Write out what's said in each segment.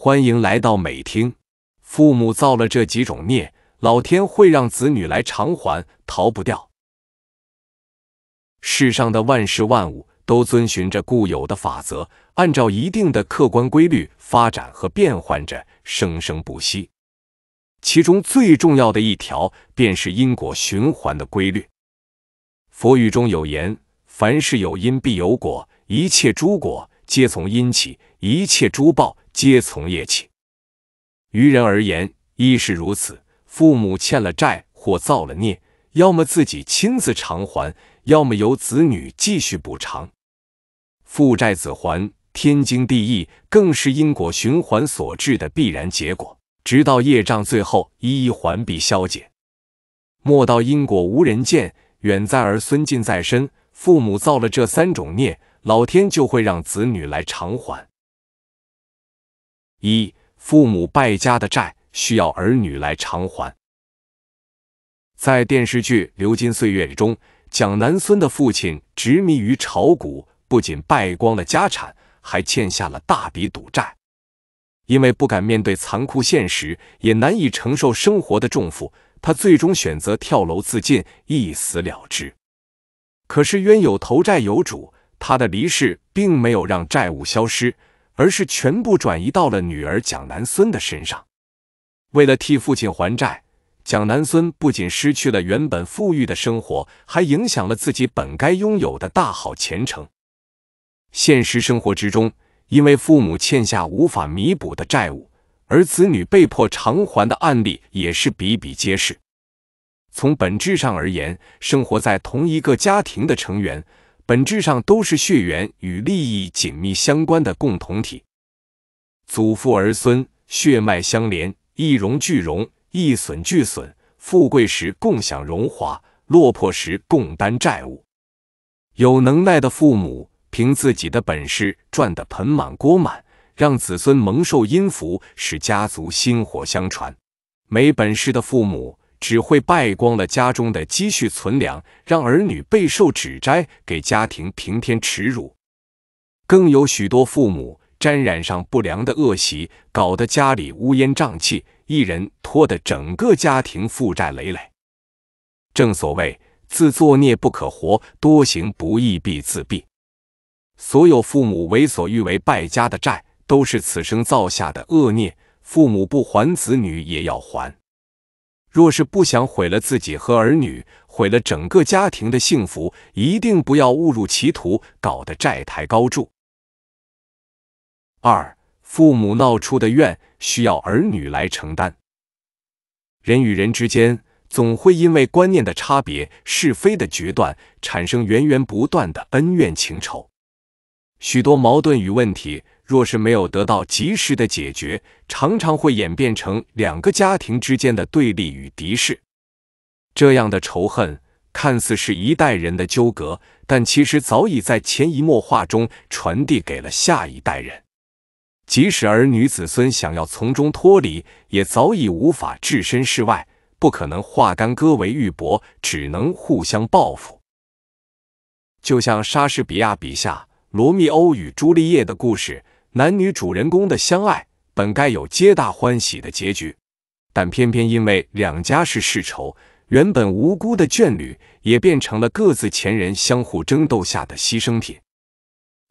欢迎来到美听。父母造了这几种孽，老天会让子女来偿还，逃不掉。世上的万事万物都遵循着固有的法则，按照一定的客观规律发展和变换着，生生不息。其中最重要的一条便是因果循环的规律。佛语中有言：“凡事有因必有果，一切诸果皆从因起，一切诸报。”皆从业起，于人而言亦是如此。父母欠了债或造了孽，要么自己亲自偿还，要么由子女继续补偿。父债子还，天经地义，更是因果循环所致的必然结果。直到业障最后一一还必消解，莫道因果无人见，远在儿孙近在身。父母造了这三种孽，老天就会让子女来偿还。一父母败家的债需要儿女来偿还。在电视剧《流金岁月》中，蒋南孙的父亲执迷于炒股，不仅败光了家产，还欠下了大笔赌债。因为不敢面对残酷现实，也难以承受生活的重负，他最终选择跳楼自尽，一死了之。可是冤有头债有主，他的离世并没有让债务消失。而是全部转移到了女儿蒋南孙的身上。为了替父亲还债，蒋南孙不仅失去了原本富裕的生活，还影响了自己本该拥有的大好前程。现实生活之中，因为父母欠下无法弥补的债务，而子女被迫偿还的案例也是比比皆是。从本质上而言，生活在同一个家庭的成员。本质上都是血缘与利益紧密相关的共同体。祖父儿孙血脉相连，一荣俱荣，一损俱损。富贵时共享荣华，落魄时共担债务。有能耐的父母，凭自己的本事赚得盆满锅满，让子孙蒙受阴福，使家族薪火相传。没本事的父母。只会败光了家中的积蓄存粮，让儿女备受指摘，给家庭平添耻辱。更有许多父母沾染上不良的恶习，搞得家里乌烟瘴气，一人拖得整个家庭负债累累。正所谓“自作孽不可活，多行不义必自毙”。所有父母为所欲为败家的债，都是此生造下的恶孽。父母不还，子女也要还。若是不想毁了自己和儿女，毁了整个家庭的幸福，一定不要误入歧途，搞得债台高筑。二、父母闹出的怨，需要儿女来承担。人与人之间，总会因为观念的差别、是非的决断，产生源源不断的恩怨情仇，许多矛盾与问题。若是没有得到及时的解决，常常会演变成两个家庭之间的对立与敌视。这样的仇恨看似是一代人的纠葛，但其实早已在潜移默化中传递给了下一代人。即使儿女子孙想要从中脱离，也早已无法置身事外，不可能化干戈为玉帛，只能互相报复。就像莎士比亚笔下罗密欧与朱丽叶的故事。男女主人公的相爱本该有皆大欢喜的结局，但偏偏因为两家是世仇，原本无辜的眷侣也变成了各自前人相互争斗下的牺牲品。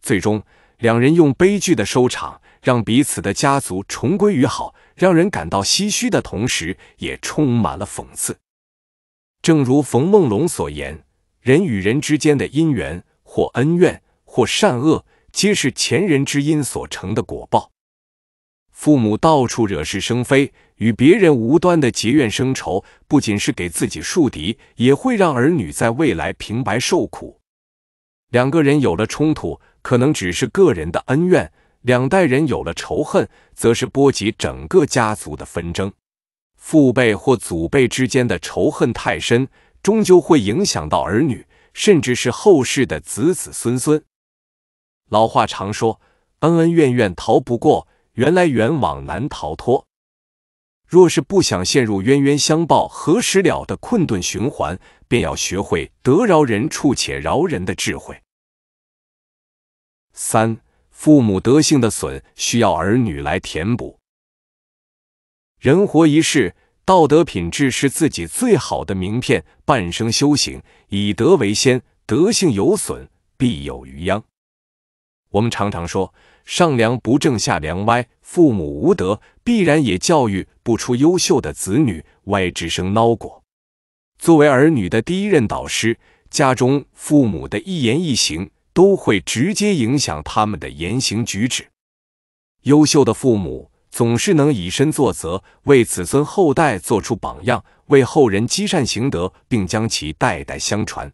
最终，两人用悲剧的收场让彼此的家族重归于好，让人感到唏嘘的同时也充满了讽刺。正如冯梦龙所言，人与人之间的姻缘或恩怨或善恶。皆是前人之因所成的果报。父母到处惹是生非，与别人无端的结怨生仇，不仅是给自己树敌，也会让儿女在未来平白受苦。两个人有了冲突，可能只是个人的恩怨；两代人有了仇恨，则是波及整个家族的纷争。父辈或祖辈之间的仇恨太深，终究会影响到儿女，甚至是后世的子子孙孙。老话常说，恩恩怨怨逃不过，缘来缘往难逃脱。若是不想陷入冤冤相报何时了的困顿循环，便要学会得饶人处且饶人的智慧。三，父母德性的损，需要儿女来填补。人活一世，道德品质是自己最好的名片。半生修行，以德为先，德性有损，必有余殃。我们常常说“上梁不正下梁歪”，父母无德，必然也教育不出优秀的子女。歪之生孬果。作为儿女的第一任导师，家中父母的一言一行都会直接影响他们的言行举止。优秀的父母总是能以身作则，为子孙后代做出榜样，为后人积善行德，并将其代代相传。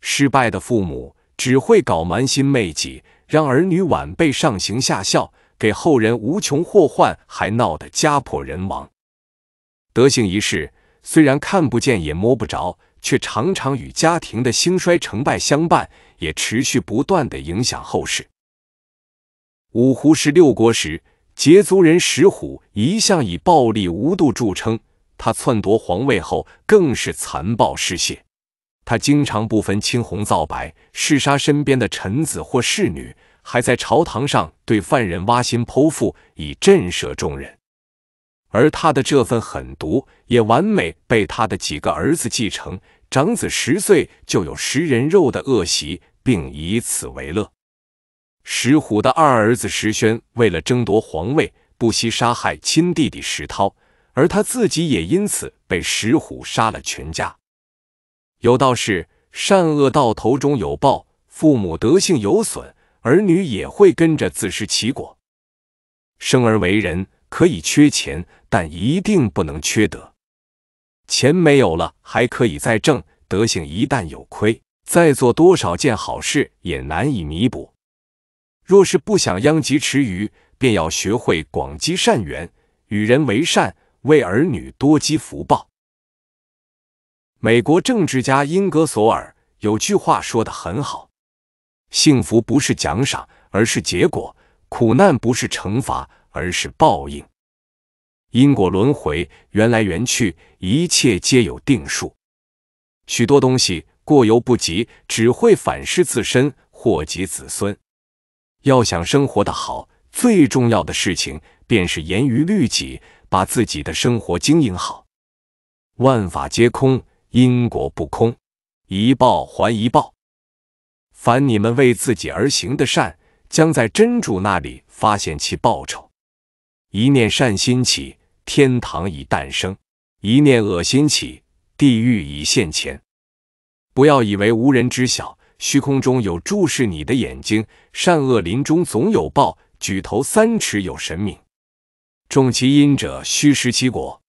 失败的父母只会搞蛮心媚己。让儿女晚辈上行下效，给后人无穷祸患，还闹得家破人亡。德行一事虽然看不见也摸不着，却常常与家庭的兴衰成败相伴，也持续不断的影响后世。五胡十六国时，羯族人石虎一向以暴力无度著称，他篡夺皇位后，更是残暴嗜血。他经常不分青红皂白弑杀身边的臣子或侍女，还在朝堂上对犯人挖心剖腹以震慑众人。而他的这份狠毒也完美被他的几个儿子继承。长子十岁就有食人肉的恶习，并以此为乐。石虎的二儿子石宣为了争夺皇位，不惜杀害亲弟弟石涛，而他自己也因此被石虎杀了全家。有道是，善恶到头终有报，父母德性有损，儿女也会跟着自食其果。生而为人，可以缺钱，但一定不能缺德。钱没有了还可以再挣，德性一旦有亏，再做多少件好事也难以弥补。若是不想殃及池鱼，便要学会广积善缘，与人为善，为儿女多积福报。美国政治家英格索尔有句话说的很好：“幸福不是奖赏，而是结果；苦难不是惩罚，而是报应。因果轮回，缘来缘去，一切皆有定数。许多东西过犹不及，只会反噬自身，祸及子孙。要想生活的好，最重要的事情便是严于律己，把自己的生活经营好。万法皆空。”因果不空，一报还一报。凡你们为自己而行的善，将在真主那里发现其报酬。一念善心起，天堂已诞生；一念恶心起，地狱已现前。不要以为无人知晓，虚空中有注视你的眼睛。善恶临终总有报，举头三尺有神明。种其因者，须食其果。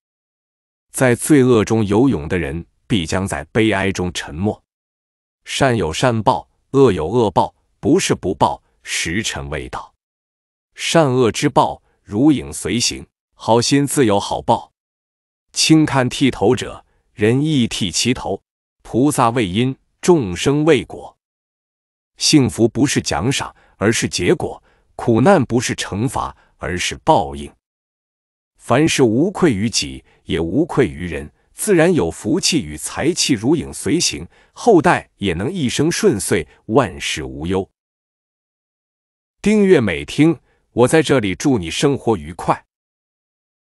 在罪恶中游泳的人。必将在悲哀中沉默。善有善报，恶有恶报，不是不报，时辰未到。善恶之报如影随形，好心自有好报。轻看剃头者，人亦剃其头。菩萨为因，众生为果。幸福不是奖赏，而是结果；苦难不是惩罚，而是报应。凡事无愧于己，也无愧于人。自然有福气与财气如影随形，后代也能一生顺遂，万事无忧。订阅美听，我在这里祝你生活愉快。